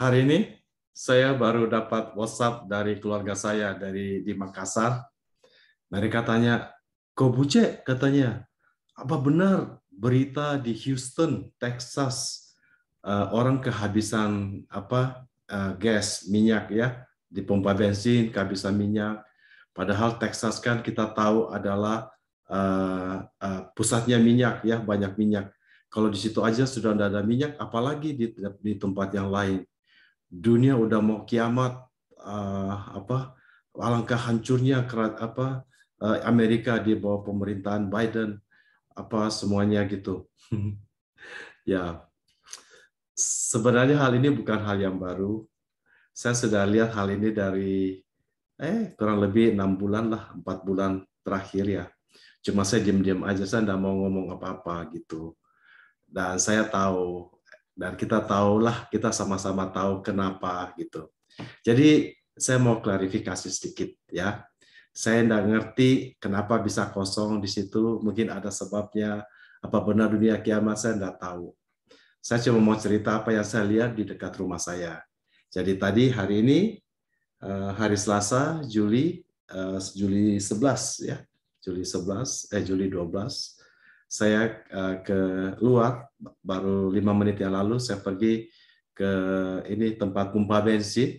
hari ini saya baru dapat WhatsApp dari keluarga saya dari di Makassar. Mereka tanya, buce? katanya, apa benar berita di Houston, Texas, eh, orang kehabisan apa eh, gas minyak ya di pompa bensin kehabisan minyak. Padahal Texas kan kita tahu adalah eh, pusatnya minyak ya banyak minyak. Kalau di situ aja sudah tidak ada minyak, apalagi di, di tempat yang lain dunia udah mau kiamat uh, apa alangkah hancurnya kerat apa uh, Amerika di bawah pemerintahan Biden apa semuanya gitu hmm. ya sebenarnya hal ini bukan hal yang baru saya sudah lihat hal ini dari eh kurang lebih enam bulan lah empat bulan terakhir ya cuma saya diam-diam aja saya tidak mau ngomong apa-apa gitu dan saya tahu dan kita tahulah kita sama-sama tahu kenapa gitu. Jadi saya mau klarifikasi sedikit ya. Saya tidak ngerti kenapa bisa kosong di situ. Mungkin ada sebabnya. Apa benar dunia kiamat saya tidak tahu. Saya cuma mau cerita apa yang saya lihat di dekat rumah saya. Jadi tadi hari ini eh, hari Selasa Juli eh, Juli 11 ya. Juli 11 eh Juli 12 saya keluar eh, ke luar baru lima menit yang lalu saya pergi ke ini tempat pompa bensin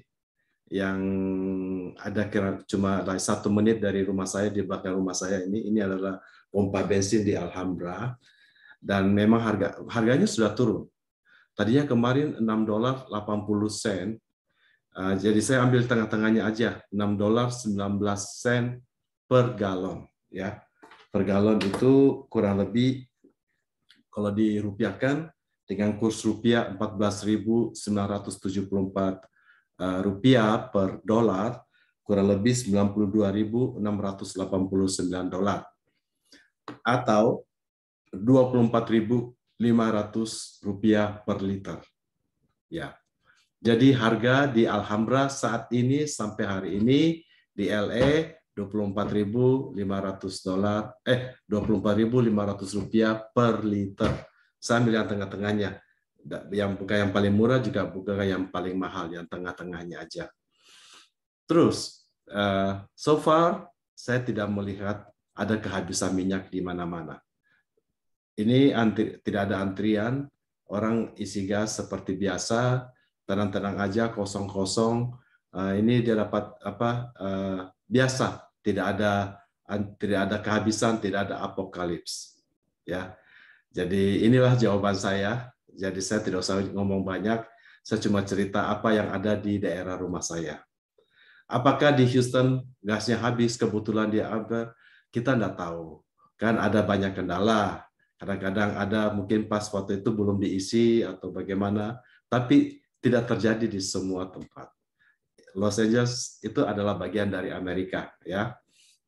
yang ada kira cuma satu menit dari rumah saya di belakang rumah saya ini ini adalah pompa bensin di Alhambra dan memang harga harganya sudah turun tadinya kemarin 6 dolar puluh sen eh, jadi saya ambil tengah-tengahnya aja, 6 dolar belas sen per galon ya per galon itu kurang lebih kalau dirupiahkan dengan kurs rupiah 14.974 eh, rupiah per dolar kurang lebih 92.689 dolar atau 24.500 rupiah per liter. Ya. Jadi harga di Alhambra saat ini sampai hari ini di LA 24.500 dolar eh 24.500 rupiah per liter. Saya ambil yang tengah-tengahnya. Yang bukan yang paling murah juga bukan yang paling mahal, yang tengah-tengahnya aja. Terus eh, so far saya tidak melihat ada kehabisan minyak di mana-mana. Ini antri, tidak ada antrian, orang isi gas seperti biasa, tenang-tenang aja, kosong-kosong, Ah, ini dia dapat apa ah, biasa, tidak ada tidak ada kehabisan, tidak ada apokalips. Ya. Jadi inilah jawaban saya. Jadi saya tidak usah ngomong banyak, saya cuma cerita apa yang ada di daerah rumah saya. Apakah di Houston gasnya habis kebetulan dia ada? Kita tidak tahu. Kan ada banyak kendala. Kadang-kadang ada mungkin pas waktu itu belum diisi atau bagaimana, tapi tidak terjadi di semua tempat. Los Angeles itu adalah bagian dari Amerika ya.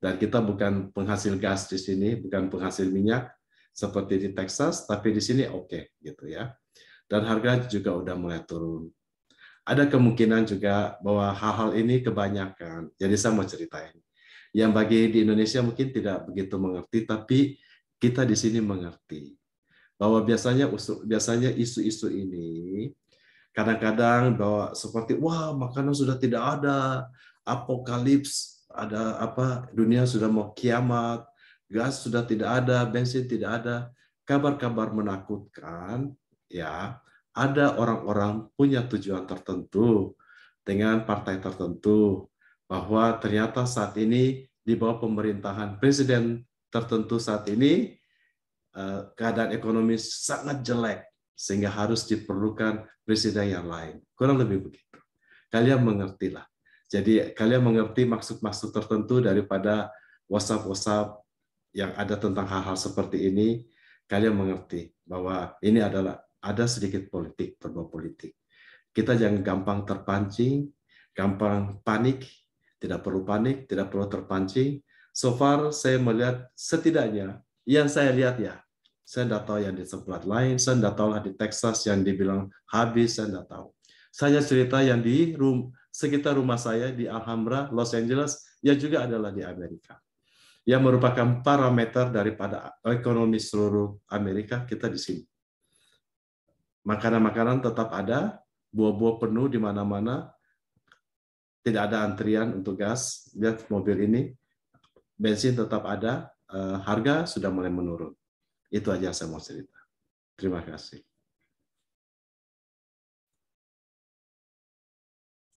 Dan kita bukan penghasil gas di sini, bukan penghasil minyak seperti di Texas, tapi di sini oke okay, gitu ya. Dan harga juga udah mulai turun. Ada kemungkinan juga bahwa hal-hal ini kebanyakan. Jadi saya mau ceritain. Yang bagi di Indonesia mungkin tidak begitu mengerti, tapi kita di sini mengerti bahwa biasanya biasanya isu-isu ini kadang-kadang bahwa seperti wah makanan sudah tidak ada apokalips ada apa dunia sudah mau kiamat gas sudah tidak ada bensin tidak ada kabar-kabar menakutkan ya ada orang-orang punya tujuan tertentu dengan partai tertentu bahwa ternyata saat ini di bawah pemerintahan presiden tertentu saat ini eh, keadaan ekonomi sangat jelek sehingga harus diperlukan presiden yang lain. Kurang lebih begitu. Kalian mengertilah. Jadi kalian mengerti maksud-maksud tertentu daripada WhatsApp-WhatsApp yang ada tentang hal-hal seperti ini, kalian mengerti bahwa ini adalah ada sedikit politik, terbawa politik. Kita jangan gampang terpancing, gampang panik, tidak perlu panik, tidak perlu terpancing. So far saya melihat setidaknya yang saya lihat ya, saya tidak tahu yang di tempat lain, saya tidak tahu di Texas yang dibilang habis, saya tidak tahu. Saya cerita yang di rum sekitar rumah saya di Alhambra, Los Angeles, yang juga adalah di Amerika. Yang merupakan parameter daripada ekonomi seluruh Amerika, kita di sini. Makanan-makanan tetap ada, buah-buah penuh di mana-mana, tidak ada antrian untuk gas. Lihat mobil ini, bensin tetap ada, eh, harga sudah mulai menurun. Itu aja saya mau cerita. Terima kasih.